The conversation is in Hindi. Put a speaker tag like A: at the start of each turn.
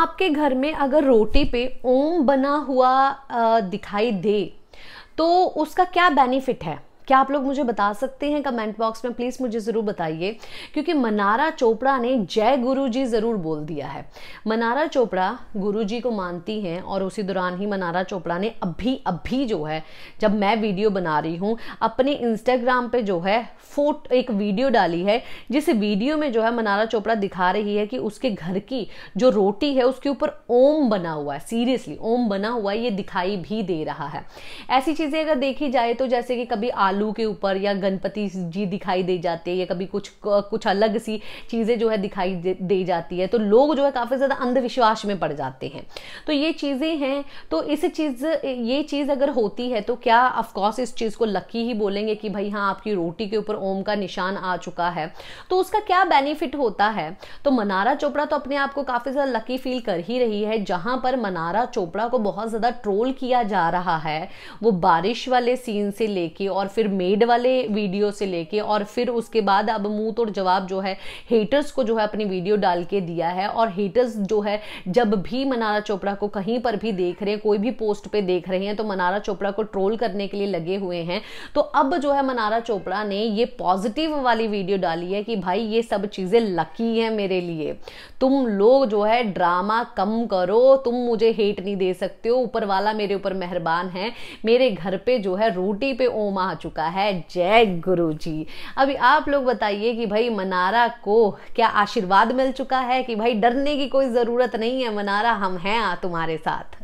A: आपके घर में अगर रोटी पे ओम बना हुआ दिखाई दे तो उसका क्या बेनिफिट है क्या आप लोग मुझे बता सकते हैं कमेंट बॉक्स में प्लीज़ मुझे ज़रूर बताइए क्योंकि मनारा चोपड़ा ने जय गुरु जी ज़रूर बोल दिया है मनारा चोपड़ा गुरु जी को मानती हैं और उसी दौरान ही मनारा चोपड़ा ने अभी अभी जो है जब मैं वीडियो बना रही हूँ अपने इंस्टाग्राम पर जो है फोट एक वीडियो डाली है जिस वीडियो में जो है मनारा चोपड़ा दिखा रही है कि उसके घर की जो रोटी है उसके ऊपर ओम बना हुआ है सीरियसली ओम बना हुआ है ये दिखाई भी दे रहा है ऐसी चीज़ें अगर देखी जाए तो जैसे कि कभी आलू भालू के ऊपर या गणपति जी दिखाई दे जाते हैं या कभी कुछ कुछ अलग सी चीज़ें जो है दिखाई दे जाती है तो लोग जो है काफ़ी ज़्यादा अंधविश्वास में पड़ जाते हैं तो ये चीज़ें हैं तो इस चीज़ ये चीज़ अगर होती है तो क्या अफकोर्स इस चीज़ को लकी ही बोलेंगे कि भाई हाँ आपकी रोटी के ऊपर ओम का निशान आ चुका है तो उसका क्या बेनिफिट होता है तो मनारा चोपड़ा तो अपने आप को काफ़ी ज़्यादा लकी फील कर ही रही है जहाँ पर मनारा चोपड़ा को बहुत ज़्यादा ट्रोल किया जा रहा है वो बारिश वाले सीन से लेके और फिर फिर मेड वाले वीडियो से लेके और फिर उसके बाद अब मुंह तोड़ जवाब जो है हेटर्स को जो है अपनी वीडियो डाल के दिया है और हेटर्स जो है जब भी मनारा चोपड़ा को कहीं पर भी देख रहे हैं कोई भी पोस्ट पे देख रहे हैं तो मनारा चोपड़ा को ट्रोल करने के लिए लगे हुए हैं तो अब जो है मनारा चोपड़ा ने ये पॉजिटिव वाली वीडियो डाली है कि भाई ये सब चीज़ें लकी है मेरे लिए तुम लोग जो है ड्रामा कम करो तुम मुझे हेट नहीं दे सकते हो ऊपर वाला मेरे ऊपर मेहरबान है मेरे घर पे जो है रोटी पे ओम आ चुका चुका है जय गुरु जी अभी आप लोग बताइए कि भाई मनारा को क्या आशीर्वाद मिल चुका है कि भाई डरने की कोई ज़रूरत नहीं है मनारा हम हैं तुम्हारे साथ